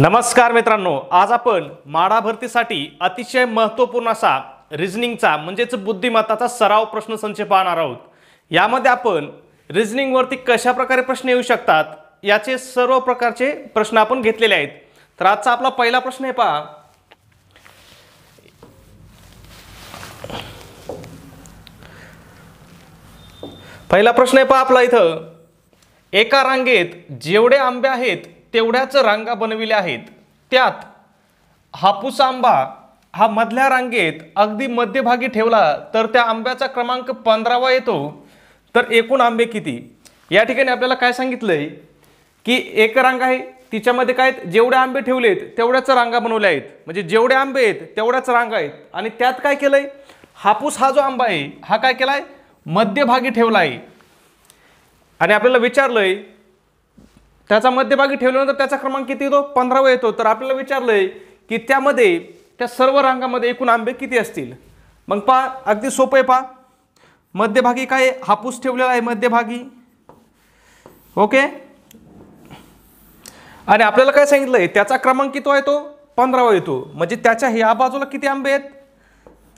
नमस्कार मित्रांनो आज आपण माडा भरतीसाठी अतिशय महत्त्वपूर्ण असा रिझनिंगचा म्हणजेच बुद्धिमत्ताचा सराव प्रश्न संच पाहणार आहोत यामध्ये आपण रिझनिंगवरती कशा प्रकारे प्रश्न येऊ शकतात याचे सर्व प्रकारचे प्रश्न आपण घेतलेले आहेत तर आजचा आपला पहिला प्रश्न आहे पहा पहिला प्रश्न आहे पहा आपला इथं एका रांगेत जेवढे आंबे आहेत तेवढ्याच रांगा बनविल्या आहेत त्यात हापूस आंबा हा मधल्या रांगेत अगदी मध्यभागी ठेवला तर त्या आंब्याचा क्रमांक पंधरावा येतो तर एकूण आंबे किती या ठिकाणी आपल्याला काय सांगितलं आहे की एक रांग आहे तिच्यामध्ये काय जेवढे आंबे ठेवलेत तेवढ्याच रांगा बनवल्या आहेत म्हणजे जेवढे आंबे आहेत तेवढ्याच रांगा आहेत आणि त्यात काय केलं आहे हापूस हा जो आंबा आहे हा काय केला आहे मध्यभागी ठेवला आहे आणि आपल्याला विचारलं आहे त्याचा मध्यभागी ठेवल्यानंतर त्याचा क्रमांक किती येतो पंधरावा येतो तर आपल्याला विचारलंय की त्यामध्ये त्या सर्व रांगामध्ये एकूण आंबे किती असतील मग पा अगदी सोपं आहे पा मध्यभागी काय हापूस ठेवलेला आहे मध्यभागी ओके आणि आपल्याला काय सांगितलंय त्याचा क्रमांक किती आहे तो पंधरावा येतो म्हणजे त्याच्या ह्या बाजूला किती आंबे आहेत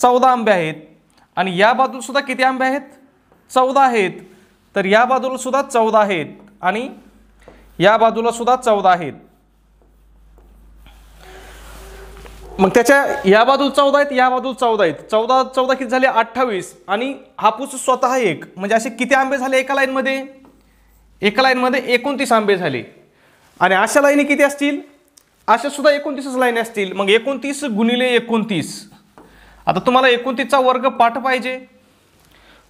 चौदा आंबे आहेत आणि या बाजूला सुद्धा किती आंबे आहेत चौदा आहेत तर या बाजूला सुद्धा चौदा आहेत आणि या बाजूला सुद्धा चौदा आहेत मग त्याच्या या बाजू चौदा आहेत या बाजूला चौदा आहेत चौदा चौदा किती झाले अठ्ठावीस आणि हापूस स्वतः एक म्हणजे असे किती आंबे झाले एका लाईनमध्ये एका लाईनमध्ये एकोणतीस आंबे झाले आणि अशा लाईनी किती असतील अशा सुद्धा एकोणतीसच लाईन असतील मग एकोणतीस गुणिले एकोणतीस आता तुम्हाला एकोणतीसचा वर्ग पाठ पाहिजे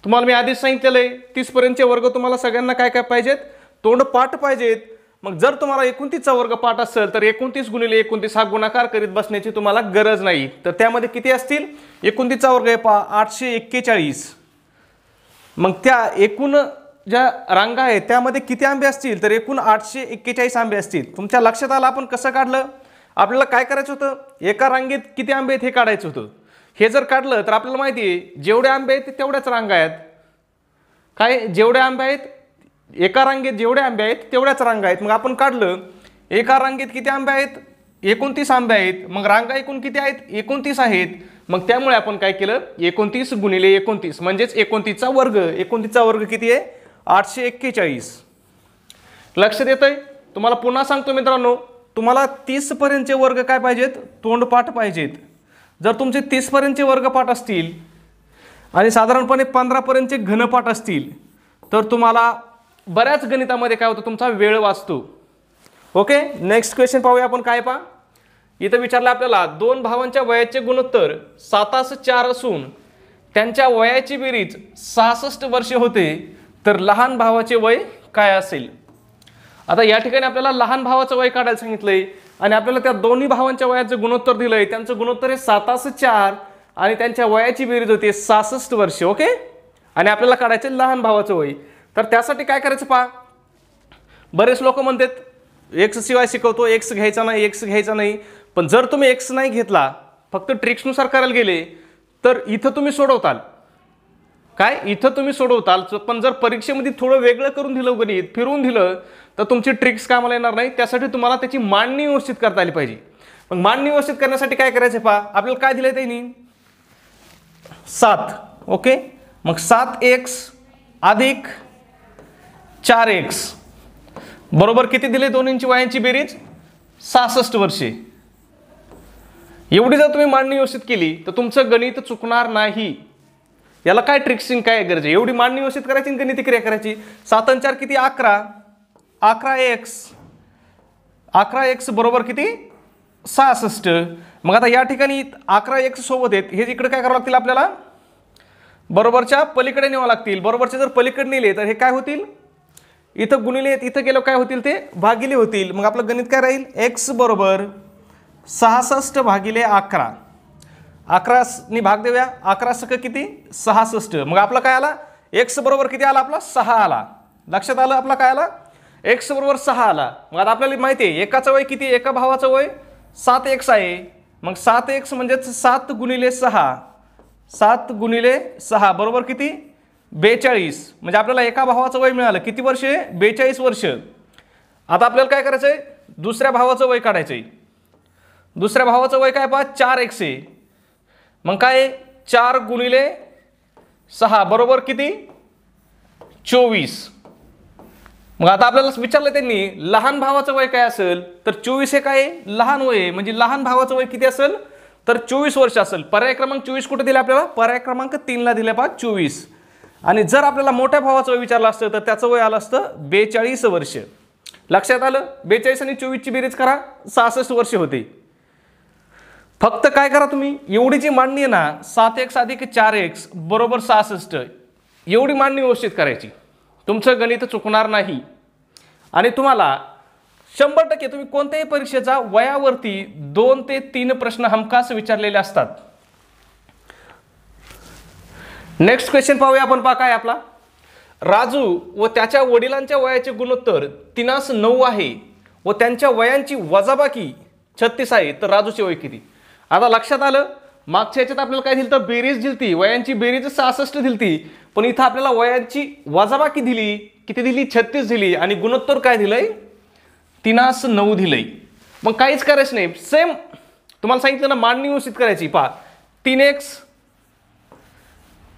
तुम्हाला मी आधीच सांगितलेलं आहे तीसपर्यंतचे वर्ग तुम्हाला सगळ्यांना काय काय पाहिजेत तोंड पाठ पाहिजेत मग जर तुम्हाला एकोणतीसचा वर्ग पाठ असेल तर एकोणतीस गुणिले एकोणतीस हा गुणाकार करीत बसण्याची तुम्हाला गरज नाही तर त्यामध्ये किती असतील एकोणतीसचा वर्ग आहे पहा आठशे एक्केचाळीस मग त्या एकूण ज्या रांगा आहेत त्यामध्ये किती आंबे असतील तर एकूण आठशे एक्केचाळीस आंबे असतील तुमच्या लक्षात आलं आपण कसं काढलं आपल्याला काय करायचं होतं एका रांगेत किती आंबे आहेत हे काढायचं होतं हे जर काढलं तर आपल्याला माहिती आहे जेवढे आंबे आहेत तेवढ्याच रांगा आहेत काय जेवढे आंबे आहेत एका रांगेत जेवढे आंबे आहेत तेवढ्याच रांगा आहेत मग आपण काढलं एका रांगेत किती आंबे आहेत एकोणतीस आंबे आहेत मग रांगा एकूण किती आहेत एकोणतीस आहेत मग त्यामुळे आपण काय केलं एकोणतीस गुणिले एकोणतीस म्हणजेच एकोणतीसचा वर्ग एकोणतीसचा वर्ग किती आहे आठशे एक्केचाळीस लक्ष देत आहे तुम्हाला पुन्हा सांगतो मित्रांनो तुम्हाला तीसपर्यंतचे वर्ग काय पाहिजेत तोंडपाठ पाहिजेत जर तुमचे तीसपर्यंतचे वर्गपाठ असतील आणि साधारणपणे पंधरापर्यंतचे घनपाठ असतील तर तुम्हाला बऱ्याच गणितामध्ये काय होतं तुमचा वेळ वाचतो ओके नेक्स्ट क्वेश्चन पाहूया आपण काय पहा इथं विचारलं आपल्याला दोन भावांच्या वयाचे गुणोत्तर सातास चार असून त्यांच्या वयाची बेरीज सहासष्ट वर्षे होते तर लहान भावाचे वय काय असेल आता या ठिकाणी आपल्याला लहान भावाचं वय काढायला सांगितलंय आणि आपल्याला त्या दोन्ही भावांच्या वयाचं गुणोत्तर दिलंय त्यांचं गुणोत्तर हे सातास चार आणि त्यांच्या वयाची बेरीज होती सहासष्ट वर्षे ओके आणि आपल्याला काढायचे लहान भावाचं वय तर त्यासाठी काय करायचं पहा बरेच लोक म्हणतात एक्स शिवाय शिकवतो एक्स घ्यायचा नाही एक्स घ्यायचा नाही पण जर तुम्ही एक्स नाही घेतला फक्त ट्रिक्सनुसार करायला गेले तर इथं तुम्ही सोडवताल काय इथं तुम्ही सोडवताल पण जर परीक्षेमध्ये थोडं वेगळं करून दिलं गणित फिरवून दिलं तर तुमची ट्रिक्स कामाला येणार नाही त्यासाठी तुम्हाला त्याची मांडणी व्यवस्थित करता आली पाहिजे मग मांडणी व्यवस्थित करण्यासाठी काय करायचं पहा आपल्याला काय दिलं त्यांनी सात ओके मग सात एक्स अधिक चार एक्स बरोबर किती दिले दोन इंची वायांची बेरीज सहासष्ट वर्षे एवढी जर तुम्ही मांडणी व्यवस्थित केली तर तुमचं गणित चुकणार नाही याला काय ट्रिक्सिंग काय गरज आहे एवढी मांडणी व्यवस्थित करायची गणित क्रिया करायची सात किती अकरा अकरा एक्स अकरा एक्स बरोबर किती सहासष्ट मग आता या ठिकाणी अकरा एक्स सोबत आहेत हे इकडे काय करावं लागतील आपल्याला बरोबरच्या पलीकडे नेवा लागतील बरोबरचे जर पलीकडे नेले तर हे काय होतील इथं गुणिले आहेत इथं गेलं काय होतील ते भागिले होतील मग आपलं गणित काय राहील एक्स बरोबर सहासष्ट भागिले अकरा अकरा भाग देऊया अकरा सक किती सहासष्ट मग आपला काय आला एक्स बरोबर किती आला आपला सहा आला लक्षात आलं आपला काय आला एक्स बरोबर सहा आला मग आता आपल्याला माहिती आहे एकाचं वय किती एका भावाचं वय सात एक्स आहे मग सात एक्स म्हणजेच सात गुणिले सहा सात गुणिले सहा बरोबर किती बेचाळीस म्हणजे आपल्याला एका भावाचं वय मिळालं किती वर्ष आहे बेचाळीस वर्ष आता आपल्याला काय करायचं आहे दुसऱ्या भावाचं वय काढायचं आहे दुसऱ्या भावाचं वय काय पहा चार एकशे मग काय चार गुणिले सहा बरोबर किती चोवीस मग आता आपल्याला विचारलं त्यांनी लहान भावाचं वय काय असेल तर चोवीस हे काय लहान वय म्हणजे लहान भावाचं वय किती असेल तर चोवीस वर्ष असेल पर्याय क्रमांक चोवीस कुठे दिला आपल्याला पर्याय क्रमांक तीनला दिला पहा चोवीस आणि जर आपल्याला मोठ्या भावाचं वय विचारलं असतं तर त्याचं वय आलं असतं बेचाळीस वर्ष लक्षात आलं बेचाळीस आणि चोवीसची बेरीज करा सहासष्ट वर्ष होते फक्त काय करा तुम्ही एवढी जी मांडणी आहे ना सात एक्स अधिक चार एक्स बरोबर सहासष्ट एवढी मांडणी व्यवस्थित करायची तुमचं गणित चुकणार नाही आणि तुम्हाला शंभर टक्के तुम्ही कोणत्याही परीक्षेचा वयावरती दोन ते तीन प्रश्न हमखास विचारलेले असतात नेक्स्ट क्वेश्चन पाहूया आपण पहा काय आपला राजू व त्याच्या वडिलांच्या वयाचे गुणोत्तर तिनास नऊ आहे व त्यांच्या वयांची वजाबाकी छत्तीस आहे तर राजूचे वय किती आता लक्षात आलं मागच्या याच्यात आपल्याला काय दिलं तर बेरीज दिलती वयांची बेरीज सहासष्ट दिलती पण इथं आपल्याला वयांची वजाबाकी दिली किती दिली छत्तीस दिली आणि गुणोत्तर काय दिलंय तिनास नऊ दिलंय मग काहीच करायचं नाही सेम तुम्हाला सांगितलं ना मांडणी व्यवस्थित करायची पहा तीन एक्स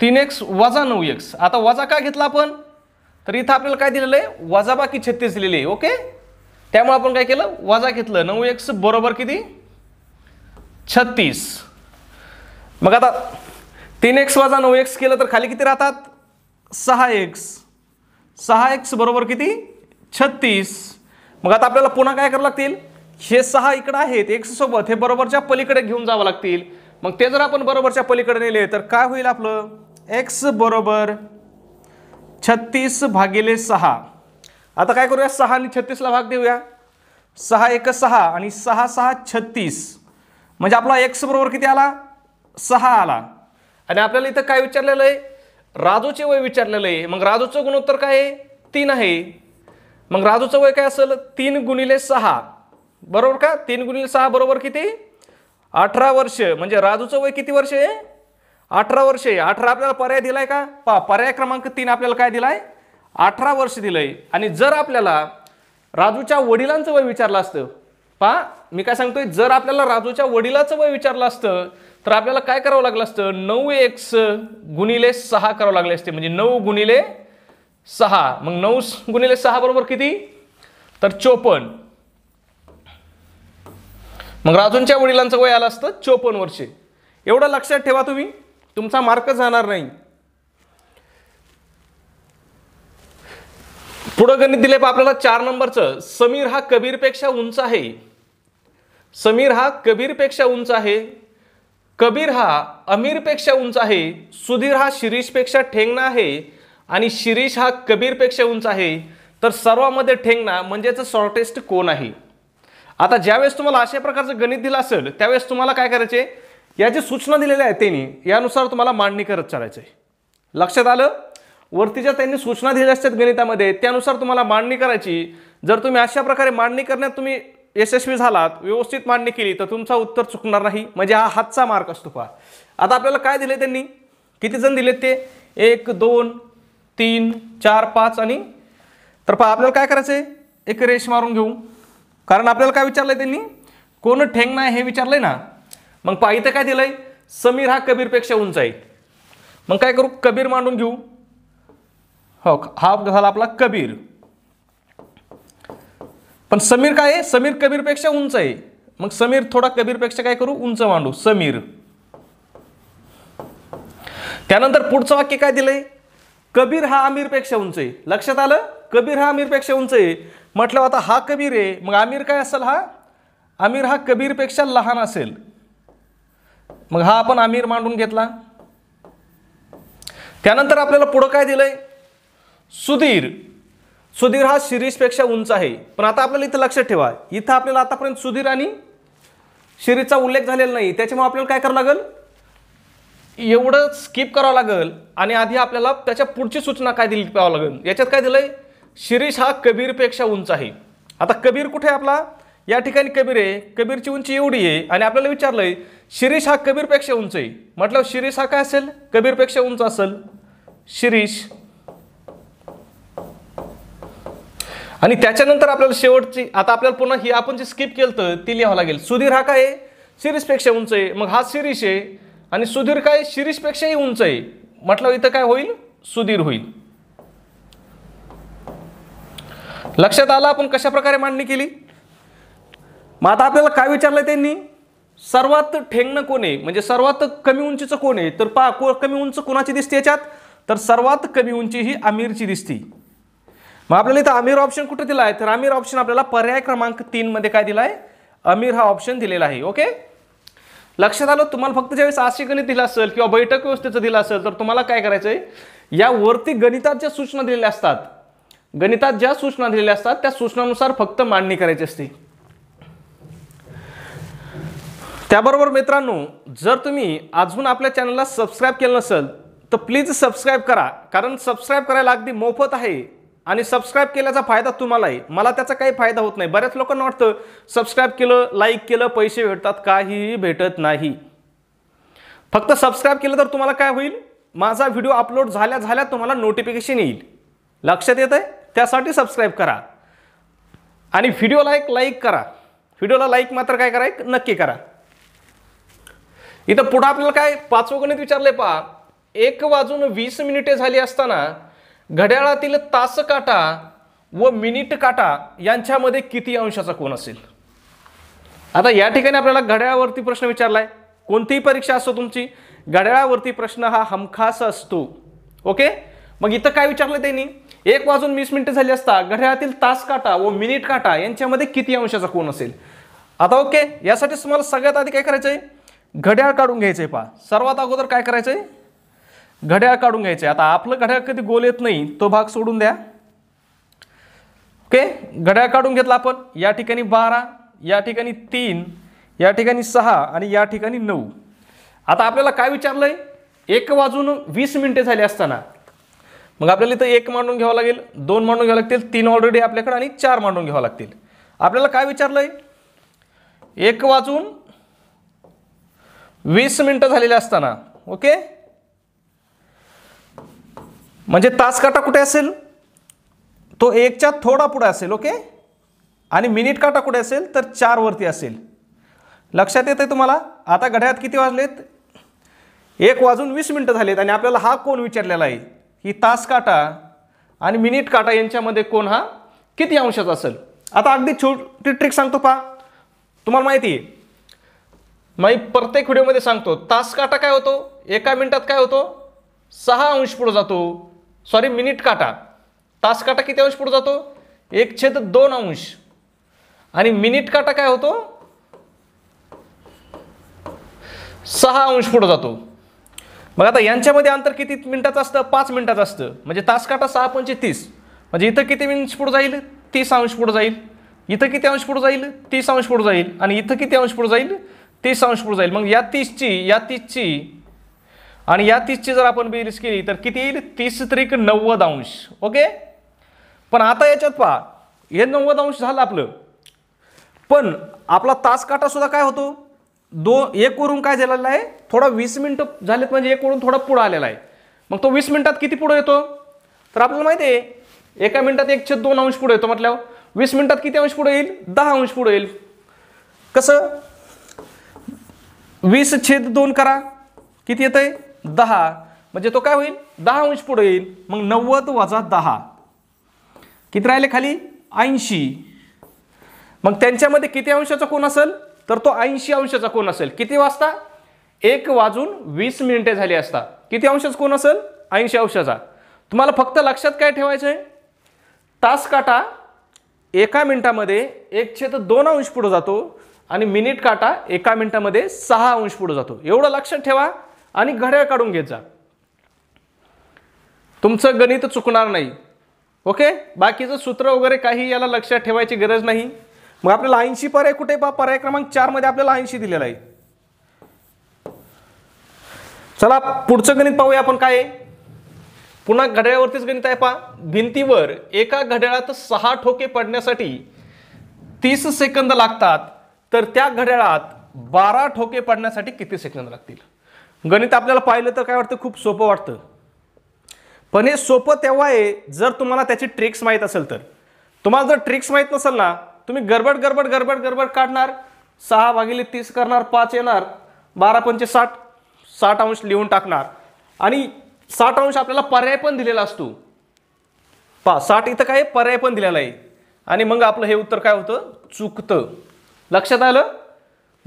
तीन एक्स वजा नऊ एक्स आता वजा का घेतला आपण तर इथं आपल्याला काय दिलेलं आहे वजा बाकी छत्तीस दिलेली आहे ओके त्यामुळे आपण काय केलं वजा घेतलं नऊ एक्स बरोबर किती छत्तीस मग आता तीन एक्स वजा नऊ एक्स केलं तर खाली किती राहतात सहा एक्स सहा एक्स बरोबर किती छत्तीस मग आता आपल्याला पुन्हा काय करावं लागतील हे सहा इकडं आहेत एक्स सोबत हे बरोबरच्या पलीकडे घेऊन जावं लागतील मग ते जर आपण बरोबरच्या पलीकडे नेले तर काय होईल आपलं एक्स बरोबर छत्तीस भागिले सहा आता काय करूया सहा आणि छत्तीसला भाग देऊया सहा एक सहा आणि सहा सहा छत्तीस म्हणजे आपला एक्स बरोबर किती आला सहा आला आणि आपल्याला इथं काय विचारलेलं आहे राजूचे वय विचारलेलं आहे मग राजूचं गुणोत्तर काय आहे तीन आहे मग राजूचं वय काय असेल तीन गुणिले सहा बरोबर का तीन गुणिले सहा बरोबर किती अठरा वर्ष म्हणजे राजूचं वय किती वर्ष आहे अठरा वर्षे अठरा आपल्याला पर्याय दिलाय का पा पर्याय क्रमांक तीन आपल्याला काय दिलाय अठरा वर्ष दिलंय आणि जर आपल्याला राजूच्या वडिलांचं वय विचारलं असतं पा मी काय सांगतोय जर आपल्याला राजूच्या वडिलाचं वय विचारलं असतं तर आपल्याला काय करावं लागलं असतं नऊ एक्स गुणिले सहा करावं लागले असते म्हणजे नऊ गुणिले सहा मग नऊ गुणिले सहा बरोबर किती तर चोपन्न मग राजूंच्या वडिलांचं वय आलं असतं चोपन्न वर्षे एवढं लक्षात ठेवा तुम्ही तुमचा मार्क जाणार नाही पुढं गणित दिले बा आपल्याला चार नंबरचं समीर हा कबीरपेक्षा उंच आहे समीर हा कबीरपेक्षा उंच आहे कबीर हा अमीरपेक्षा उंच आहे सुधीर हा शिरीषपेक्षा ठेंगणा आहे आणि शिरीष हा कबीरपेक्षा उंच आहे तर सर्वामध्ये ठेंगणा म्हणजेच शॉर्टेस्ट कोण आहे आता ज्यावेळेस तुम्हाला अशा प्रकारचं गणित दिलं असेल त्यावेळेस तुम्हाला काय करायचे या जी सूचना दिलेल्या आहेत त्यांनी यानुसार तुम्हाला मांडणी करत चालायचं आहे लक्षात आलं वरती ज्या त्यांनी सूचना दिल्या असतात गणितामध्ये त्यानुसार तुम्हाला मांडणी करायची जर तुम्ही अशा प्रकारे मांडणी करण्यात तुम्ही यशस्वी झालात व्यवस्थित मांडणी केली तर तुमचा उत्तर चुकणार नाही म्हणजे हा हातचा मार्क असतो पहा आता आपल्याला काय दिले त्यांनी किती जण दिलेत ते एक दोन तीन चार पाच आणि तर पहा आपल्याला काय करायचं आहे एक रेष मारून घेऊ कारण आपल्याला काय विचारलं आहे त्यांनी कोण ठेंगणा हे विचारलं आहे ना मग पा इथं काय दिलंय समीर हा कबीरपेक्षा उंच आहे मग काय करू कबीर मांडून घेऊ हो हा झाला आपला कबीर पण समीर काय आहे समीर कबीरपेक्षा उंच आहे मग समीर थोडा कबीरपेक्षा काय करू उंच मांडू समीर त्यानंतर पुढचं वाक्य काय दिलंय कबीर हा आमिरपेक्षा उंच आहे लक्षात आलं कबीर हा आमिरपेक्षा उंच आहे म्हटलं आता हा कबीर आहे मग आमिर काय असेल हा आमिर हा कबीरपेक्षा लहान असेल मग हा आपण आमिर मांडून घेतला त्यानंतर आपल्याला पुढं काय दिलंय सुधीर सुधीर हा शिरीषपेक्षा उंच आहे पण आता आपल्याला इथं लक्षात ठेवा इथं आपल्याला आतापर्यंत सुधीर आणि शिरीषचा उल्लेख झालेला नाही त्याच्यामुळे आपल्याला काय करावं लागेल एवढं स्किप करावं लागेल आणि आधी आपल्याला त्याच्या पुढची सूचना काय दिली पाहावं लागेल याच्यात काय दिलंय शिरीष हा कबीरपेक्षा उंच आहे आता कबीर कुठे आपला या ठिकाणी कबीर आहे कबीरची उंची एवढी आहे आणि आपल्याला विचारलंय शिरीष हा कबीरपेक्षा उंच आहे म्हटलं शिरीष हा काय असेल कबीरपेक्षा उंच असेल शिरीष आणि त्याच्यानंतर आपल्याला शेवटची आता आपल्याला पुन्हा ही आपण जी स्किप केलं तर ती लिहावं लागेल सुधीर हा काय आहे शिरीषपेक्षा उंच आहे मग हा शिरीष आहे आणि सुधीर काय शिरीषपेक्षाही उंच आहे म्हटलं इथं काय होईल सुधीर होईल लक्षात आलं आपण कशा प्रकारे मांडणी केली मग आता आपल्याला काय विचारलंय त्यांनी सर्वात ठेंगणं कोण आहे म्हणजे सर्वात कमी उंचीचं कोण आहे तर पा को कमी उंच कोणाची दिसते याच्यात तर सर्वात कमी उंची ही आमिरची दिसती मग आपल्याला इथं आमिर ऑप्शन कुठं दिला आहे तर आमिर ऑप्शन आपल्याला पर्याय क्रमांक तीनमध्ये काय दिला आहे अमीर हा ऑप्शन दिलेला आहे ओके लक्षात आलं तुम्हाला फक्त ज्यावेळेस आशी गणित दिलं असेल किंवा बैठक व्यवस्थेचं दिलं असेल तर तुम्हाला काय करायचं आहे यावरती गणितात ज्या सूचना दिलेल्या असतात गणितात ज्या सूचना दिलेल्या असतात त्या सूचनानुसार फक्त मांडणी करायची असते त्याबरोबर मित्रांनो जर तुम्ही अजून आपल्या चॅनलला सबस्क्राईब केलं नसेल तर प्लीज सबस्क्राईब करा कारण सबस्क्राईब करायला अगदी मोफत आहे आणि सबस्क्राईब केल्याचा फायदा तुम्हाला आहे मला त्याचा काही फायदा होत नाही बऱ्याच लोकांना वाटतं सबस्क्राईब केलं लाईक केलं पैसे भेटतात काहीही भेटत नाही फक्त सबस्क्राईब केलं तर तुम्हाला काय होईल माझा व्हिडिओ अपलोड झाल्या झाल्या तुम्हाला नोटिफिकेशन येईल लक्षात येत आहे त्यासाठी सबस्क्राईब करा आणि व्हिडिओला एक लाईक करा व्हिडिओला लाईक मात्र काय करा एक नक्की करा इथं पुढं आपल्याला काय पाचवं गणित विचारले पहा एक वाजून वीस मिनिटे झाली असताना घड्याळातील तास काटा व मिनिट काटा यांच्यामध्ये किती अंशाचा कोण असेल आता या ठिकाणी आपल्याला घड्याळावरती प्रश्न विचारलाय कोणतीही परीक्षा असतो तुमची घड्याळावरती प्रश्न हा हमखास असतो ओके मग इथं काय विचारलं त्यांनी एक वाजून वीस मिनिटे झाली असता घड्याळातील तास काटा व मिनिट काटा यांच्यामध्ये किती अंशाचा कोण असेल आता ओके यासाठी तुम्हाला सगळ्यात आधी काय करायचं आहे घड्याळ काढून घ्यायचं आहे पहा सर्वात अगोदर काय करायचंय आहे घड्याळ काढून घ्यायचंय आता आपलं घड्याळ कधी गोल येत नाही तो भाग सोडून द्या ओके घड्याळ काढून घेतला आपण या ठिकाणी बारा या ठिकाणी तीन या ठिकाणी सहा आणि या ठिकाणी नऊ आता आपल्याला काय विचारलंय एक वाजून वीस मिनिटे झाली असताना मग आपल्याला इथं एक मांडून घ्यावं लागेल दोन मांडून घ्यावं लागतील तीन ऑलरेडी आपल्याकडे आणि चार मांडून घ्यावं लागतील आपल्याला काय विचारलंय एक वाजून वीस मिनटं झालेले असताना ओके म्हणजे तास काटा कुठे असेल तो एकच्या थोडा पुढे असेल ओके आणि मिनिट काटा कुठे असेल तर चार वरती असेल लक्षात येतं आहे तुम्हाला आता घड्याळात किती वाजलेत एक वाजून वीस मिनटं झालेत आणि आपल्याला हा कोण विचारलेला आहे की तास काटा आणि मिनिट काटा यांच्यामध्ये कोण हा किती अंशाचा असेल आता अगदी छोटी ट्रिक सांगतो पहा तुम्हाला माहिती आहे मी प्रत्येक व्हिडिओमध्ये सांगतो तास काटा काय होतो एका मिनिटात काय होतो सहा अंश पुढं जातो सॉरी मिनिट काटा तास काटा किती अंश पुढे जातो एक छेद दोन अंश आणि मिनिट काटा काय होतो सहा अंश पुढं जातो मग आता यांच्यामध्ये अंतर किती मिनिटाचं असतं पाच मिनिटाचं असतं म्हणजे तास काटा सहा पंचे तीस म्हणजे इथं किती मिनिट पुढे जाईल तीस अंश पुढं जाईल इथं किती अंश पुढे जाईल तीस अंश पुढं जाईल आणि इथं किती अंश पुढं जाईल तीस अंश पुढे जाईल मग या तीसची या तीसची आणि या तीसची जर आपण बेरीज केली तर किती येईल तीस त्रिक नव्वद अंश ओके पण आता याच्यात पहा हे नव्वद अंश झालं आपलं पण आपला तास सुद्धा काय होतो दो एक वरून काय झालेला आहे थोडा वीस मिनटं झालेत म्हणजे एक वरून थोडा पुढं आलेला आहे मग तो वीस मिनिटात किती पुढं येतो तर आपल्याला माहिती आहे एका मिनिटात एक छेद दोन अंश पुढे येतो म्हटल्यावर वीस मिनिटात किती अंश पुढे येईल दहा अंश पुढे येईल कसं वीस छेद दोन करा किती येत आहे दहा म्हणजे तो काय होईल दहा अंश पुढे येईल मग नव्वद वाजा दहा किती राहिले खाली ऐंशी मग त्यांच्यामध्ये किती अंशाचा कोण असेल तर तो ऐंशी अंशाचा कोण असेल किती वाजता एक वाजून वीस मिनिटे झाली असता किती अंशाचा कोण असेल ऐंशी अंशाचा तुम्हाला फक्त लक्षात काय ठेवायचं आहे तास काटा एका मिनिटामध्ये एक छेद दोन अंश पुढे जातो आणि मिनिट काटा एका मिनिटामध्ये सहा अंश पुढे जातो एवढं लक्षात ठेवा आणि घड्याळ काढून घेत जा तुमचं गणित चुकणार नाही ओके बाकीचं सूत्र वगैरे काही याला लक्षात ठेवायची गरज नाही मग आपल्याला ऐंशी पर्याय कुठे पहा पर्याय क्रमांक चारमध्ये आपल्याला ऐंशी दिलेला आहे चला पुढचं गणित पाहूया आपण काय पुन्हा घड्याळावरतीच गणित आहे पहा भिंतीवर एका घड्याळात सहा ठोके पडण्यासाठी तीस सेकंद लागतात तर त्या घड्याळात बारा ठोके पडण्यासाठी किती सेकंद लागतील गणित आपल्याला पाहिलं तर काय वाटतं खूप सोपं वाटतं पण हे सोपं तेव्हा आहे जर तुम्हाला त्याची ट्रिक्स माहीत असेल तर तुम्हाला जर ट्रिक्स माहीत नसेल ना तुम्ही गडबड गडबड गडबड गडबड काढणार सहा भागिले तीस करणार पाच येणार बारा पंचे साठ साठ अंश लिहून टाकणार आणि साठ अंश आपल्याला पर्याय पण दिलेला असतो पा साठ इथं काय पर्याय पण दिलेला आहे आणि मग आपलं हे उत्तर काय होतं चुकतं लक्षात आलं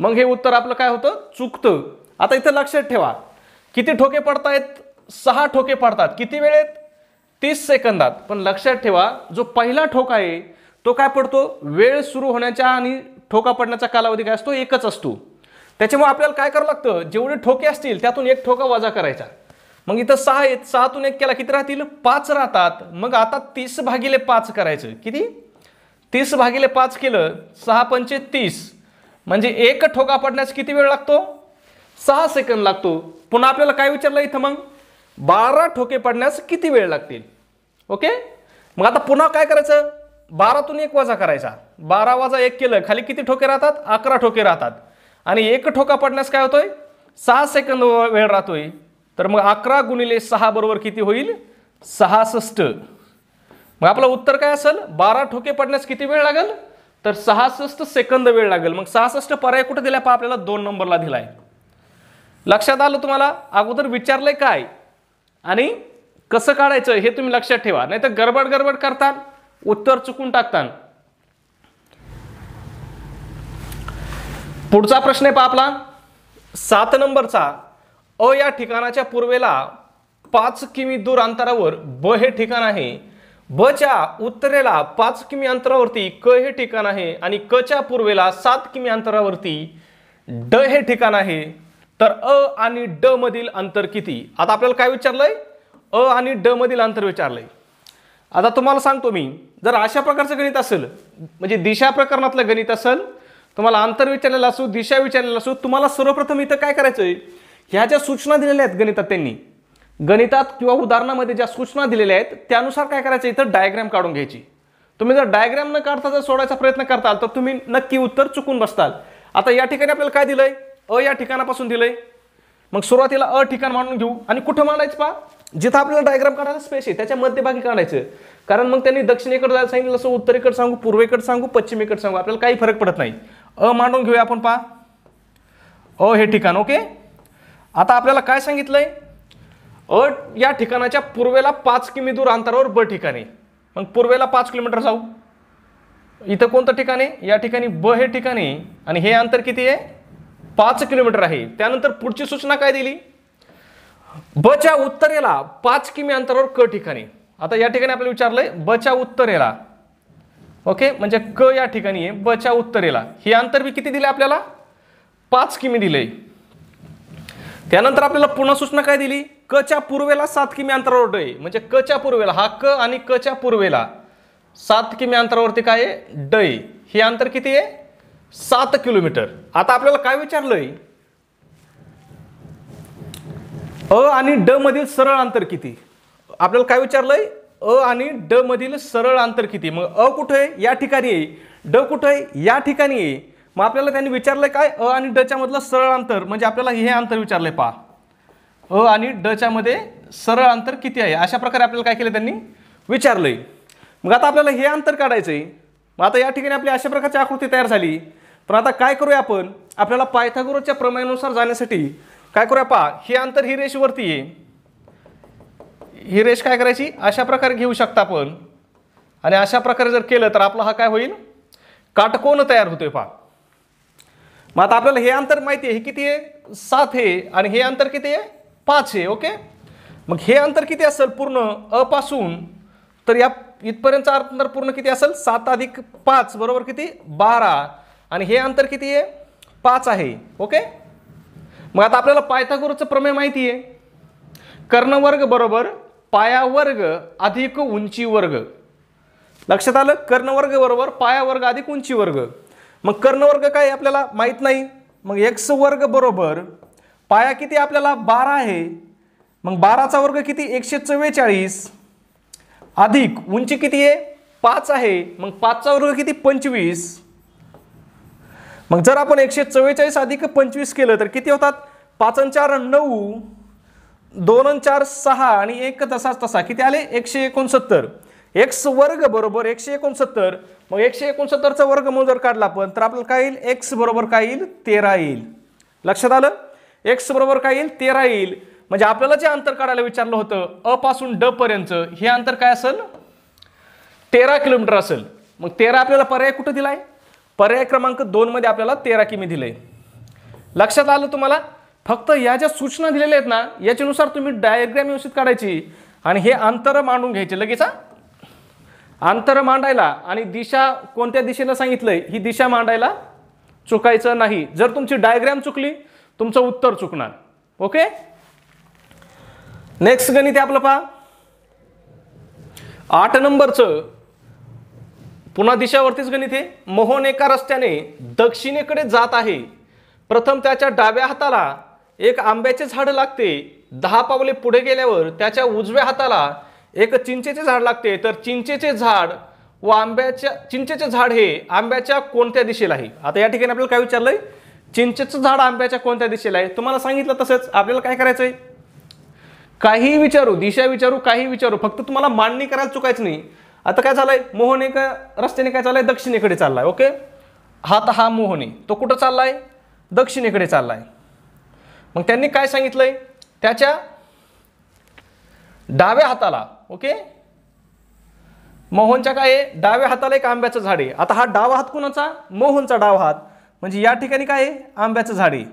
मग हे उत्तर आपलं काय होतं चुकतं आता इथं लक्षात ठेवा किती ठोके पडतायत सहा ठोके पडतात किती वेळेत तीस सेकंदात पण लक्षात ठेवा जो पहिला ठोका आहे तो काय पडतो वेळ सुरू होण्याच्या आणि ठोका पडण्याचा कालावधी काय असतो एकच असतो त्याच्यामुळे आपल्याला काय करावं लागतं जेवढे ठोके असतील त्यातून एक ठोका वजा करायचा मग इथं सहा आहेत सहातून एक केला किती राहतील पाच राहतात मग आता तीस भागिले पाच करायचं किती तीस भागिले पाच केलं सहा पंचे तीस म्हणजे एक ठोका पडण्यास किती वेळ लागतो सहा सेकंद लागतो पुन्हा आपल्याला काय विचारलं इथं मग बारा ठोके पडण्यास किती वेळ लागतील ओके मग आता पुन्हा काय करायचं बारातून एक वाजा करायचा बारा वाजा एक केलं खाली किती ठोके राहतात अकरा ठोके राहतात आणि एक ठोका पडण्यास काय होतोय सहा सेकंद वेळ राहतोय तर मग अकरा गुणिले सहा बरोबर किती होईल सहासष्ट मग आपलं उत्तर काय असेल बारा ठोके पडण्यास किती वेळ लागेल तर सहासष्ट सेकंद वेळ लागेल मग सहासष्ट पर्याय कुठे दिला पहा आपल्याला दोन नंबरला दिलाय लक्षात आलं तुम्हाला अगोदर विचारलंय काय आणि कसं काढायचं हे तुम्ही लक्षात ठेवा नाही तर गडबड गडबड करता उत्तर चुकून टाकता पुढचा प्रश्न आहे पहा आपला सात नंबरचा अ या ठिकाणाच्या पूर्वेला पाच किमी दूर अंतरावर ब हे ठिकाण आहे बच्या उत्तरेला पाच किमी अंतरावरती क हे ठिकाण आहे आणि कच्या पूर्वेला सात किमी अंतरावरती ड हे ठिकाण आहे तर अ आणि ड मधील अंतर किती आता आपल्याला काय विचारलंय अ आणि ड मधील अंतर विचारलंय आता तुम्हाला सांगतो मी जर अशा प्रकारचं गणित असेल म्हणजे दिशा प्रकरणातलं गणित असेल तुम्हाला अंतर विचारलेलं असू दिशा विचारलेलं असू तुम्हाला सर्वप्रथम इथं काय करायचंय ह्या ज्या सूचना दिलेल्या आहेत गणितात त्यांनी गणितात किंवा उदाहरणामध्ये ज्या सूचना दिलेल्या आहेत त्यानुसार काय करायचं इथं डायग्रॅम काढून घ्यायची तुम्ही जर डायग्रॅम न काढता जर सोडायचा प्रयत्न करताल तर तुम्ही नक्की उत्तर चुकून बसताल आता या ठिकाणी आपल्याला काय दिलंय अ या ठिकाणापासून दिलंय मग सुरुवातीला अ ठिकाण मांडून घेऊ आणि कुठं मांडायचं पा जिथं आपल्याला डायग्राम काढायला स्पेस आहे त्याच्या मध्यभागी काढायचं कारण मग त्यांनी दक्षिणेकडे जायला सांगितलं असं उत्तरेकडे सांगू पूर्वेकडे सांगू पश्चिमेकडे सांगू आपल्याला काही फरक पडत नाही अ मांडून घेऊया आपण पा अ हे ठिकाण ओके आता आपल्याला काय सांगितलंय अ या ठिकाणाच्या पूर्वेला पाच किमी दूर अंतरावर ब ठिकाणी मग पूर्वेला पाच किलोमीटर जाऊ इथं कोणतं ठिकाण आहे या ठिकाणी ब हे ठिकाणी आणि हे अंतर किती आहे पाच किलोमीटर आहे त्यानंतर पुढची सूचना काय दिली बच्या उत्तरेला पाच किमी अंतरावर क ठिकाणी आता या ठिकाणी आपल्याला विचारलंय बच्या उत्तरेला ओके म्हणजे क या ठिकाणी आहे बच्या उत्तरेला हे अंतर मी किती दिले आपल्याला पाच किमी दिले त्यानंतर आपल्याला पुन्हा सूचना काय दिली कच्या पूर्वेला सात किमी अंतरावर आहे म्हणजे कच्या पूर्वेला हा क आणि कच्या पूर्वेला सात किमी अंतरावरती काय आहे डय हे अंतर किती आहे सात किलोमीटर आता आपल्याला काय विचारलंय अ आणि ड मधील सरळ अंतर किती आपल्याला काय विचारलंय अ आणि ड मधील सरळ अंतर किती मग अ कुठं आहे या ठिकाणी आहे ड कुठं आहे या ठिकाणी आहे मग आपल्याला त्यांनी विचारलंय काय अ आणि डच्या मधलं सरळ अंतर म्हणजे आपल्याला हे अंतर विचारलंय पहा अ आणि डच्यामध्ये सरळ अंतर किती आहे अशा प्रकारे आपल्याला काय केलं त्यांनी विचारलंय मग आता आपल्याला हे अंतर काढायचं आहे मग आता या ठिकाणी आपली अशा प्रकारची आकृती तयार झाली पण आता काय करूया आपण आपल्याला पायथागोरच्या प्रमाणानुसार जाण्यासाठी काय करूया पहा हे अंतर ही रेषवरती आहे ही रेष काय करायची अशा प्रकारे घेऊ शकता आपण आणि अशा प्रकारे जर केलं तर आपला हा काय होईल काटकोन तयार होतोय पहा मग आता आपल्याला हे अंतर माहिती आहे हे किती आहे सात आहे आणि हे अंतर किती आहे पाच आहे ओके मग हे अंतर किती असेल पूर्ण अपासून तर या इथपर्यंतचं अंतर पूर्ण किती असेल सात अधिक पाच बरोबर किती बारा आणि हे अंतर किती आहे पाच आहे ओके मग आता आपल्याला पायथागोरचं प्रमेय माहिती आहे कर्णवर्ग बरोबर पायावर्ग अधिक उंची वर्ग लक्षात आलं कर्णवर्ग बरोबर पायावर्ग अधिक उंची वर्ग मग कर्णवर्ग काय आपल्याला माहीत नाही मग एक्स वर्ग बरोबर पाया किती आपल्याला बारा आहे मग बाराचा वर्ग किती एकशे चव्वेचाळीस अधिक उंची किती आहे पाच आहे मग पाचचा वर्ग किती पंचवीस मग जर आपण एकशे चव्वेचाळीस अधिक पंचवीस केलं तर किती होतात पाच चार नऊ दोन चार सहा आणि एक तसाच तसा किती आले एकशे एकोणसत्तर एक्स वर्ग बरोबर एकशे एकोणसत्तर मग एकशे एकोणसत्तरचा वर्ग म्हणून जर काढला पण तर आपल्याला काय येईल एक्स बरोबर काय येईल तेरा येईल लक्षात आलं एक्स बरोबर काय येईल तेरा येईल म्हणजे आपल्याला जे अंतर काढायला विचारलं होतं अ पासून ड पर्यंत हे अंतर काय असेल तेरा किलोमीटर असेल मग तेरा आपल्याला पर्याय कुठं दिलाय पर्याय क्रमांक मध्ये आपल्याला तेरा किमी दिलंय लक्षात आलं तुम्हाला फक्त या ज्या सूचना दिलेल्या आहेत ना याच्यानुसार तुम्ही डायग्रॅम व्यवस्थित काढायची आणि हे अंतर मांडून घ्यायचे लगेच अंतर मांडायला आणि दिशा कोणत्या दिशेनं सांगितलंय ही दिशा मांडायला चुकायचं नाही जर तुमची डायग्रॅम चुकली तुमचं उत्तर चुकणार ओके नेक्स्ट गणित आहे आपलं पहा आठ नंबरचं पुन्हा दिशावरतीच गणित आहे मोहन एका रस्त्याने दक्षिणेकडे जात आहे प्रथम त्याच्या डाव्या हाताला एक आंब्याचे झाड लागते दहा पावले पुढे गेल्यावर त्याच्या उजव्या हाताला एक चिंचेचे झाड लागते तर चिंचेचे झाड व आंब्याच्या चिंचेचे झाड हे आंब्याच्या कोणत्या दिशेला आहे आता या ठिकाणी आपल्याला काय विचारलंय चिंचेचं झाड आंब्याच्या कोणत्या दिशेला आहे तुम्हाला सांगितलं तसंच आपल्याला काय करायचं आहे काही विचारू दिशा विचारू काही विचारू फक्त तुम्हाला मांडणी करायला चुकायचं नाही आता काय झालंय मोहन एक रस्त्याने काय चाललाय दक्षिणेकडे चाललाय ओके हात हा मोहने तो कुठं चाललाय दक्षिणेकडे चाललाय मग त्यांनी काय सांगितलंय त्याच्या डाव्या हाताला ओके मोहनच्या काय आहे डाव्या हाताला एक आंब्याचं झाड आहे आता हा डावा हात कुणाचा मोहनचा डावा हात म्हणजे या ठिकाणी काय आहे आंब्याचं झाड आहे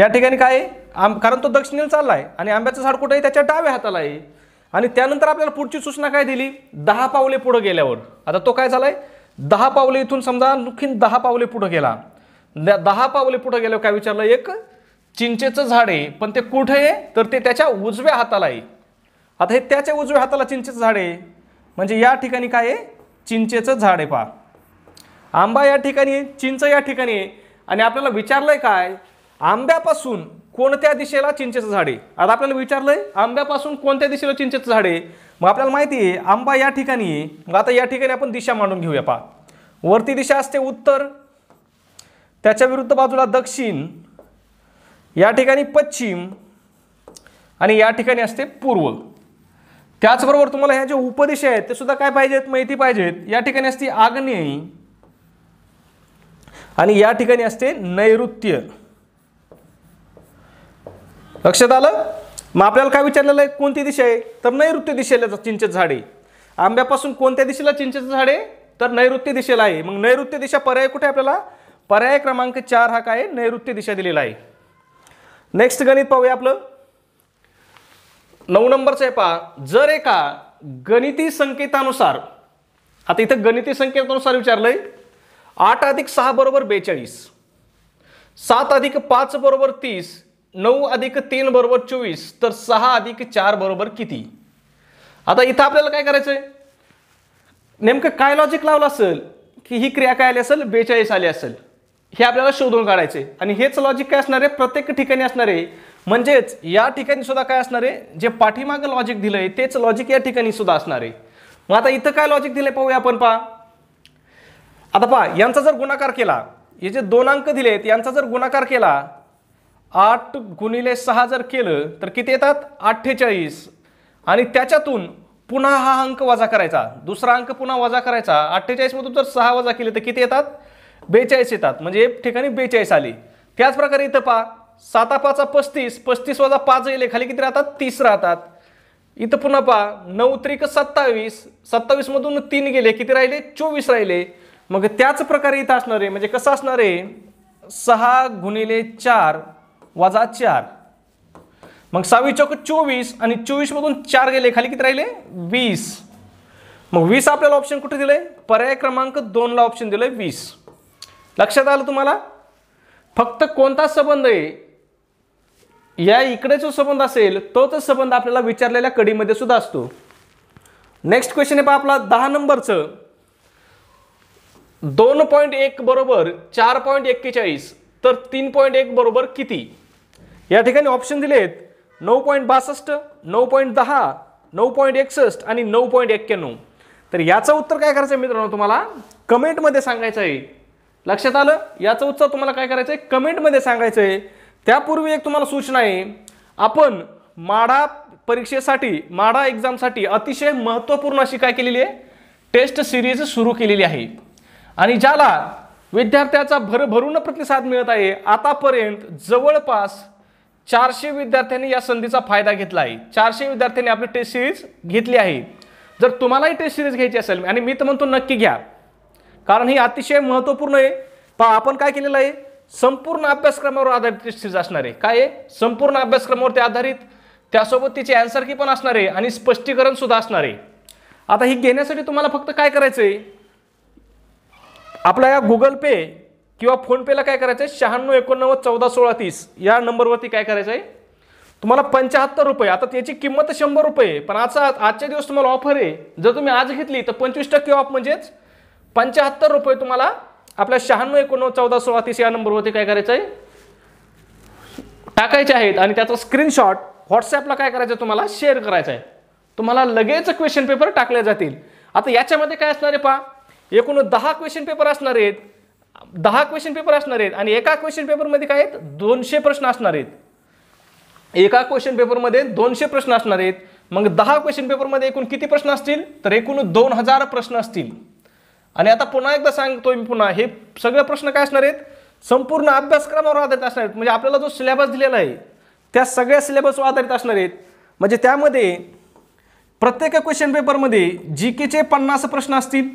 या ठिकाणी काय आहे आम कारण तो दक्षिणेला चालला आहे आणि आंब्याचं झाड कुठं आहे त्याच्या डाव्या हाताला आहे आणि त्यानंतर आपल्याला पुढची सूचना काय दिली दहा पावले पुढं गेल्यावर आता तो काय झालाय दहा पावले इथून समजा नुखीन दहा पावले पुढं गेला दहा पावले पुढं गेल्यावर काय विचारलं एक चिंचेचं झाड आहे पण ते कुठं आहे तर ते त्याच्या उजव्या हाताला आहे आता हे त्याच्या उजव्या हाताला चिंचेचं झाड आहे म्हणजे या ठिकाणी काय आहे चिंचेचं झाड आहे पहा आंबा या ठिकाणी आहे चिंच या ठिकाणी आहे आणि आपल्याला विचारलंय काय आंब्यापासून कोणत्या दिशेला चिंचेचं झाड आहे आता आपल्याला विचारलंय आंब्यापासून कोणत्या दिशेला चिंचेचं झाड आहे मग आपल्याला माहिती आहे आंबा या ठिकाणी आहे मग आता या ठिकाणी आपण दिशा मांडून घेऊया पा वरती दिशा असते उत्तर त्याच्या विरुद्ध बाजूला दक्षिण या ठिकाणी पश्चिम आणि या ठिकाणी असते पूर्व त्याचबरोबर तुम्हाला ह्या जे उपदिशा आहेत ते सुद्धा काय पाहिजेत माहिती पाहिजेत या ठिकाणी असते आग्नेयी आणि या ठिकाणी असते नैऋत्य लक्षात आलं मग आपल्याला काय विचारलेलं आहे कोणती दिशा आहे तर नैऋत्य दिशेला चिंचेचं झाड आहे आंब्यापासून कोणत्या दिशेला चिंचेचं झाड आहे तर नैऋत्य दिशेला आहे मग नैऋत्य दिशा पर्याय कुठे आपल्याला पर्याय क्रमांक चार हा काय नैऋत्य दिशा दिलेला आहे नेक्स्ट गणित पाहूया आपलं नऊ नंबरचं आहे पहा जर एका गणिती संकेतानुसार आता इथं गणिती संकेतानुसार विचारलंय आठ अधिक सहा बरोबर बेचाळीस सात अधिक पाच बरोबर तीस नऊ अधिक तीन बरोबर चोवीस तर सहा अधिक चार बरोबर किती आता इथं आपल्याला काय करायचं आहे नेमकं काय लॉजिक लावलं असेल की ही क्रिया काय आली असेल बेचाळीस आली असेल हे आपल्याला शोधून काढायचे आणि हेच लॉजिक काय असणार आहे प्रत्येक ठिकाणी असणार आहे म्हणजेच या ठिकाणी सुद्धा काय असणार आहे जे पाठीमागं लॉजिक दिलं आहे तेच लॉजिक या ठिकाणी सुद्धा असणार आहे मग आता इथं काय लॉजिक दिलं पाहूया आपण पहा आता पहा यांचा जर गुणाकार केला हे जे दोन अंक दिलेत यांचा जर गुणाकार केला आठ गुणिले सहा जर केलं तर किती येतात अठ्ठेचाळीस आणि त्याच्यातून पुन्हा हा अंक वजा करायचा दुसरा अंक पुन्हा वजा करायचा अठ्ठेचाळीसमधून जर सहा वजा केले तर किती येतात बेचाळीस येतात म्हणजे एक ठिकाणी बेचाळीस आली त्याचप्रकारे इथं पहा साता पाचा पस्तीस पस्तीस वजा पाच गेले खाली किती राहतात तीस राहतात इथं पुन्हा पहा नऊ त्रिक सत्तावीस सत्तावीसमधून तीन गेले किती राहिले चोवीस राहिले मग त्याच प्रकारे इथं असणार आहे म्हणजे कसं असणार आहे सहा गुणिले चार वजा चार मग सहावी चौक चोवीस आणि चोवीसमधून चार गेले खाली किती राहिले वीस मग वीस आपल्याला ऑप्शन कुठे दिलं आहे पर्याय क्रमांक ला ऑप्शन दिलं आहे वीस लक्षात आलं तुम्हाला फक्त कोणता संबंध आहे या इकडे जो संबंध असेल तोच संबंध आपल्याला विचारलेल्या कडीमध्ये सुद्धा असतो नेक्स्ट क्वेश्चन आहे पहा आपला दहा नंबरचं दोन पॉईंट एक बरोबर चार पॉईंट एक्केचाळीस तर तीन पॉईंट एक बरोबर किती या ठिकाणी ऑप्शन आहेत नऊ पॉईंट बासष्ट नऊ पॉईंट दहा नऊ पॉईंट एकसष्ट आणि नऊ पॉईंट एक्क्याण्णव तर याचं उत्तर काय करायचं आहे मित्रांनो तुम्हाला कमेंटमध्ये सांगायचं आहे लक्षात आलं याचं उत्तर तुम्हाला काय करायचं आहे कमेंटमध्ये सांगायचं आहे त्यापूर्वी एक तुम्हाला सूचना आहे आपण माडा परीक्षेसाठी माडा एक्झामसाठी अतिशय महत्त्वपूर्ण अशी काय केलेली आहे टेस्ट सिरीज सुरू केलेली आहे आणि ज्याला विद्यार्थ्याचा भरभरून प्रतिसाद मिळत आहे आतापर्यंत जवळपास चारशे विद्यार्थ्यांनी या संधीचा फायदा घेतला आहे चारशे विद्यार्थ्यांनी आपली टेस्ट सिरीज घेतली आहे जर तुम्हालाही टेस्ट सिरीज घ्यायची असेल आणि मी तर म्हणतो नक्की घ्या कारण ही अतिशय महत्त्वपूर्ण आहे पहा आपण काय केलेलं आहे संपूर्ण अभ्यासक्रमावर आधारित टेस्ट सिरीज असणार आहे काय आहे संपूर्ण अभ्यासक्रमावरती आधारित त्यासोबत तिची अँसर की पण असणार आहे आणि स्पष्टीकरण सुद्धा असणार आहे आता ही घेण्यासाठी तुम्हाला फक्त काय करायचं आहे आपला या गुगल पे किंवा फोनपेला काय करायचं आहे शहाण्णव एकोणनव्वद चौदा सोळा तीस या नंबरवरती काय करायचं आहे तुम्हाला पंच्याहत्तर रुपये आता त्याची किंमत शंभर रुपये पण आज आजच्या दिवस तुम्हाला ऑफर आहे जर तुम्ही आज घेतली तर पंचवीस टक्के ऑफ म्हणजेच पंच्याहत्तर रुपये तुम्हाला आपल्या शहाण्णव एकोणनव्वद चौदा सोळा तीस या नंबरवरती काय करायचं आहे टाकायचे आहेत आणि त्याचा स्क्रीनशॉट व्हॉट्सॲपला काय करायचं तुम्हाला शेअर करायचं आहे तुम्हाला लगेच क्वेश्चन पेपर टाकले जातील आता याच्यामध्ये काय असणार आहे पहा एकूण दहा क्वेश्चन पेपर असणार आहेत दहा क्वेश्चन पेपर असणार आहेत आणि एका क्वेश्चन पेपरमध्ये काय आहेत दोनशे प्रश्न असणार आहेत एका क्वेश्चन पेपरमध्ये दोनशे प्रश्न असणार आहेत मग दहा क्वेश्चन पेपरमध्ये एकूण किती प्रश्न असतील तर एकूण दोन हजार प्रश्न असतील आणि आता पुन्हा एकदा सांगतोय मी पुन्हा हे सगळे प्रश्न काय असणार आहेत संपूर्ण अभ्यासक्रमावर आधारित असणार आहेत म्हणजे आपल्याला जो सिलेबस दिलेला आहे त्या सगळ्या सिलेबसवर आधारित असणार आहेत म्हणजे त्यामध्ये प्रत्येक क्वेश्चन पेपरमध्ये जी केचे पन्नास प्रश्न असतील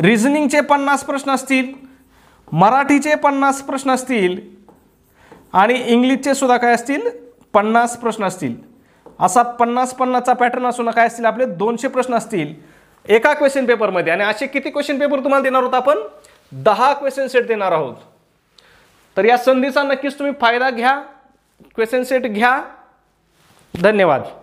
रिझनिंगचे पन्नास प्रश्न असतील मराठीचे पन्नास प्रश्न असतील आणि इंग्लिशचे सुद्धा काय असतील पन्नास प्रश्न असतील असा पन्नास पन्नासचा पॅटर्न असून काय असतील आपले दोनशे प्रश्न असतील एका क्वेश्चन पेपरमध्ये आणि असे किती क्वेश्चन पेपर तुम्हाला देणार होत आपण दहा क्वेश्चन सेट देणार आहोत तर या संधीचा नक्कीच तुम्ही फायदा घ्या क्वेश्चन सेट घ्या धन्यवाद